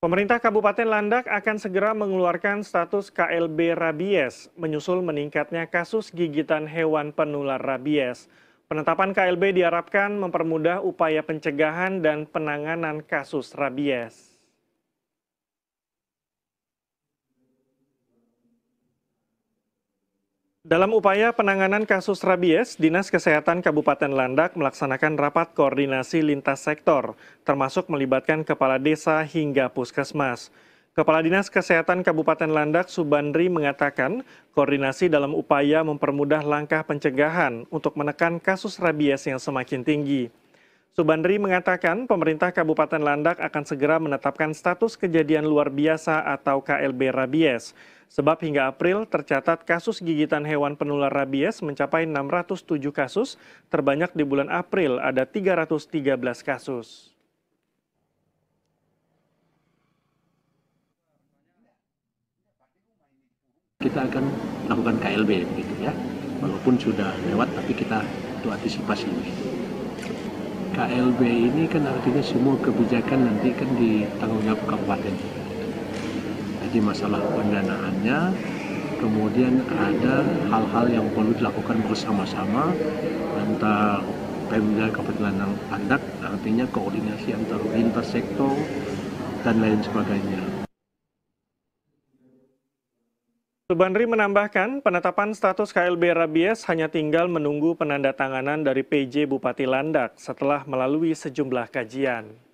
Pemerintah Kabupaten Landak akan segera mengeluarkan status KLB rabies menyusul meningkatnya kasus gigitan hewan penular rabies. Penetapan KLB diharapkan mempermudah upaya pencegahan dan penanganan kasus rabies. Dalam upaya penanganan kasus rabies, Dinas Kesehatan Kabupaten Landak melaksanakan rapat koordinasi lintas sektor, termasuk melibatkan kepala desa hingga puskesmas. Kepala Dinas Kesehatan Kabupaten Landak Subandri mengatakan, koordinasi dalam upaya mempermudah langkah pencegahan untuk menekan kasus rabies yang semakin tinggi. Subandri mengatakan pemerintah Kabupaten Landak akan segera menetapkan status kejadian luar biasa atau KLB rabies. Sebab hingga April tercatat kasus gigitan hewan penular rabies mencapai 607 kasus, terbanyak di bulan April ada 313 kasus. Kita akan lakukan KLB begitu ya, walaupun sudah lewat tapi kita itu antisipasi KLB ini kan artinya semua kebijakan nanti kan di tanggung jawab kabupaten. Jadi masalah pendanaannya, kemudian ada hal-hal yang perlu dilakukan bersama-sama antara Pemda Kabupaten Landak, artinya koordinasi antar lintas sektor dan lain sebagainya. Subandri menambahkan, penetapan status KLB Rabies hanya tinggal menunggu penandatanganan dari PJ Bupati Landak setelah melalui sejumlah kajian.